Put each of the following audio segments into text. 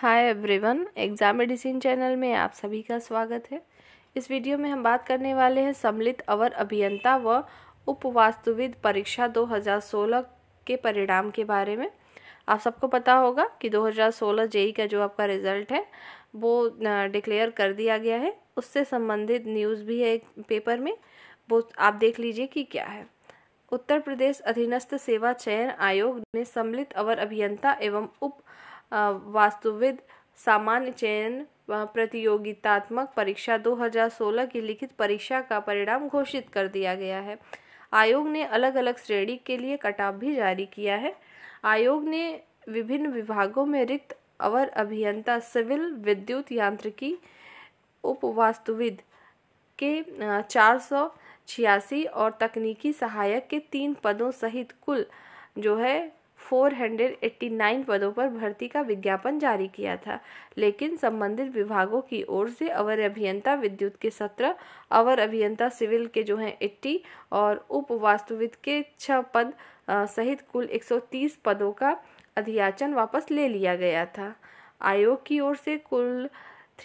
हाय everyone exam medicine channel में आप सभी का स्वागत है इस वीडियो में हम बात करने वाले हैं सम्मिलित अवर अभियंता व उपवास्तुविद परीक्षा 2016 के परिणाम के बारे में आप सबको पता होगा कि 2016 जेई का जो आपका रिज़ल्ट है वो डिक्लेयर कर दिया गया है उससे संबंधित न्यूज़ भी है पेपर में वो आप देख लीजिए कि क्या है उत्तर प्रदेश अधीनस्थ सेवा चयन आयोग ने सम्मिलित अवर अभियंता एवं उप वास्तुविद सामान्य चयन प्रतियोगितात्मक परीक्षा 2016 की लिखित परीक्षा का परिणाम घोषित कर दिया गया है आयोग ने अलग अलग श्रेणी के लिए कटाव भी जारी किया है आयोग ने विभिन्न विभागों में रिक्त अवर अभियंता सिविल विद्युत यांत्रिकी उपवास्तुविद के चार सौ छियासी और तकनीकी सहायक के तीन पदों सहित कुल जो है 489 पदों पर भर्ती का विज्ञापन जारी किया था लेकिन संबंधित विभागों की ओर से अवर अभियंता विद्युत के सत्रह अवर अभियंता सिविल के जो हैं 80 और उप वास्तुविद के छः पद सहित कुल 130 पदों का अधियाचन वापस ले लिया गया था आयोग की ओर से कुल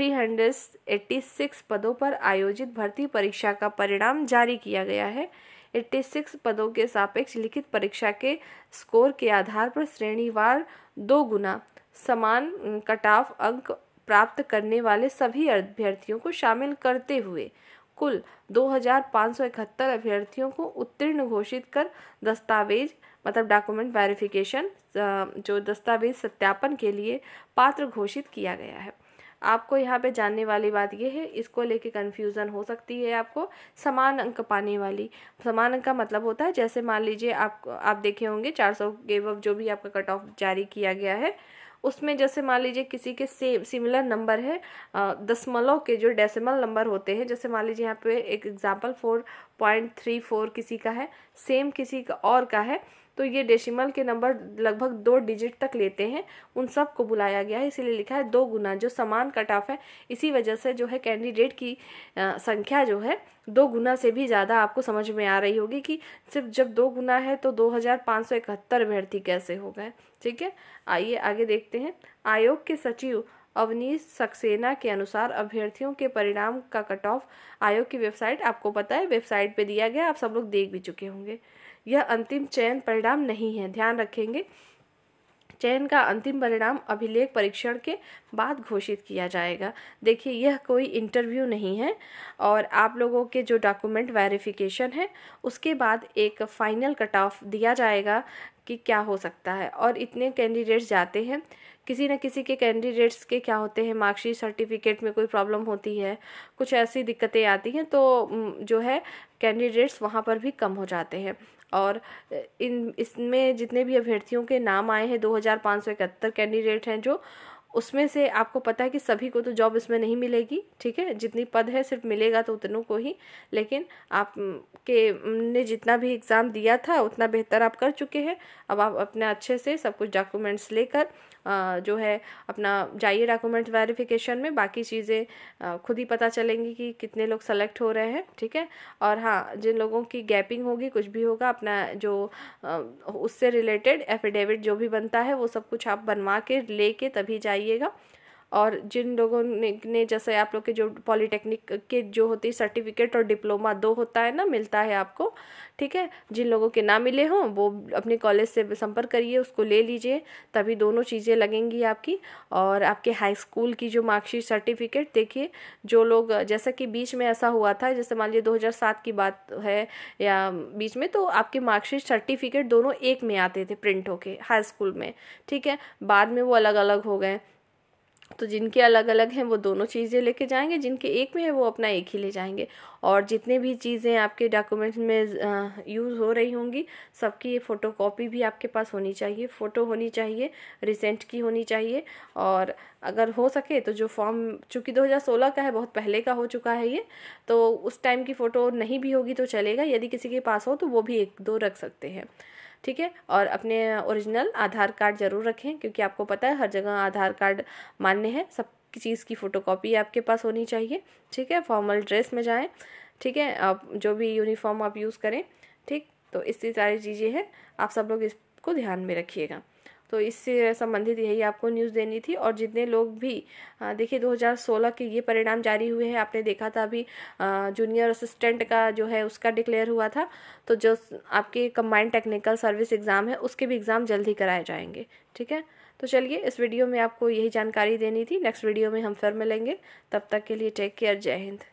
386 पदों पर आयोजित भर्ती परीक्षा का परिणाम जारी किया गया है 86 पदों के सापेक्ष लिखित परीक्षा के स्कोर के आधार पर श्रेणीवार दो गुना समान कटाव अंक प्राप्त करने वाले सभी अभ्यर्थियों को शामिल करते हुए कुल 2571 अभ्यर्थियों को उत्तीर्ण घोषित कर दस्तावेज मतलब डॉक्यूमेंट वेरिफिकेशन जो दस्तावेज सत्यापन के लिए पात्र घोषित किया गया है आपको यहाँ पे जानने वाली बात ये है इसको लेके कन्फ्यूज़न हो सकती है आपको समान अंक पाने वाली समान अंक का मतलब होता है जैसे मान लीजिए आप आप देखे होंगे चार सौ गेव जो भी आपका कट ऑफ जारी किया गया है उसमें जैसे मान लीजिए किसी के सेम सिमिलर नंबर है दसमलव के जो डेसिमल नंबर होते हैं जैसे मान लीजिए यहाँ पे एक example four point three four किसी का है सेम किसी का और का है तो ये डेसिमल के नंबर लगभग दो डिजिट तक लेते हैं उन सब को बुलाया गया है इसीलिए लिखा है दो गुना जो समान कट ऑफ है इसी वजह से जो है कैंडिडेट की आ, संख्या जो है दो गुना से भी ज़्यादा आपको समझ में आ रही होगी कि सिर्फ जब दो गुना है तो दो हज़ार पाँच सौ इकहत्तर कैसे हो गए ठीक है आइए आगे देखते हैं आयोग के सचिव अवनीश सक्सेना के अनुसार अभ्यर्थियों के परिणाम का कट ऑफ आयोग की वेबसाइट आपको पता है वेबसाइट पे दिया गया आप सब लोग देख भी चुके होंगे यह अंतिम चयन परिणाम नहीं है ध्यान रखेंगे चयन का अंतिम परिणाम अभिलेख परीक्षण के बाद घोषित किया जाएगा देखिए यह कोई इंटरव्यू नहीं है और आप लोगों के जो डॉक्यूमेंट वेरिफिकेशन है उसके बाद एक फ़ाइनल कट ऑफ दिया जाएगा कि क्या हो सकता है और इतने कैंडिडेट्स जाते हैं किसी न किसी के कैंडिडेट्स के क्या होते हैं मार्कशीट सर्टिफिकेट में कोई प्रॉब्लम होती है कुछ ऐसी दिक्कतें आती हैं तो जो है कैंडिडेट्स वहाँ पर भी कम हो जाते हैं और इन इसमें जितने भी अभ्यर्थियों के नाम आए हैं दो हज़ार पाँच सौ इकहत्तर कैंडिडेट हैं जो उसमें से आपको पता है कि सभी को तो जॉब इसमें नहीं मिलेगी ठीक है जितनी पद है सिर्फ मिलेगा तो उतनों को ही लेकिन आप के ने जितना भी एग्ज़ाम दिया था उतना बेहतर आप कर चुके हैं अब आप अपने अच्छे से सब कुछ डॉक्यूमेंट्स लेकर जो है अपना जाइए डॉक्यूमेंट वेरिफिकेशन में बाकी चीज़ें खुद ही पता चलेंगी कि कितने लोग सेलेक्ट हो रहे हैं ठीक है और हाँ जिन लोगों की गैपिंग होगी कुछ भी होगा अपना जो उससे रिलेटेड एफिडेविट जो भी बनता है वो सब कुछ आप बनवा के ले के तभी जाइएगा और जिन लोगों ने, ने जैसे आप लोग के जो पॉलीटेक्निक के जो होती है सर्टिफिकेट और डिप्लोमा दो होता है ना मिलता है आपको ठीक है जिन लोगों के ना मिले हों वो अपने कॉलेज से संपर्क करिए उसको ले लीजिए तभी दोनों चीज़ें लगेंगी आपकी और आपके हाई स्कूल की जो मार्कशीट सर्टिफिकेट देखिए जो लोग जैसा कि बीच में ऐसा हुआ था जैसे मान लीजिए दो की बात है या बीच में तो आपके मार्कशीट सर्टिफिकेट दोनों एक में आते थे प्रिंट होके हाई स्कूल में ठीक है बाद में वो अलग अलग हो गए तो जिनके अलग अलग हैं वो दोनों चीज़ें लेके जाएंगे जिनके एक में है वो अपना एक ही ले जाएंगे और जितने भी चीज़ें आपके डॉक्यूमेंट्स में यूज़ हो रही होंगी सबकी ये फ़ोटो कॉपी भी आपके पास होनी चाहिए फ़ोटो होनी चाहिए रिसेंट की होनी चाहिए और अगर हो सके तो जो फॉर्म चूँकि 2016 का है बहुत पहले का हो चुका है ये तो उस टाइम की फ़ोटो नहीं भी होगी तो चलेगा यदि किसी के पास हो तो वो भी एक दो रख सकते हैं ठीक है और अपने ओरिजिनल आधार कार्ड ज़रूर रखें क्योंकि आपको पता है हर जगह आधार कार्ड मान्य है सब चीज़ की फ़ोटोकॉपी आपके पास होनी चाहिए ठीक है फॉर्मल ड्रेस में जाएं ठीक है आप जो भी यूनिफॉर्म आप यूज़ करें ठीक तो इसी सारी चीज़ें हैं आप सब लोग इसको ध्यान में रखिएगा तो इससे संबंधित यही आपको न्यूज़ देनी थी और जितने लोग भी देखिए 2016 के ये परिणाम जारी हुए हैं आपने देखा था अभी जूनियर असिस्टेंट का जो है उसका डिक्लेयर हुआ था तो जो आपके कम्बाइंड टेक्निकल सर्विस एग्ज़ाम है उसके भी एग्ज़ाम जल्द ही कराए जाएंगे ठीक है तो चलिए इस वीडियो में आपको यही जानकारी देनी थी नेक्स्ट वीडियो में हम फिर मिलेंगे तब तक के लिए टेक केयर जय हिंद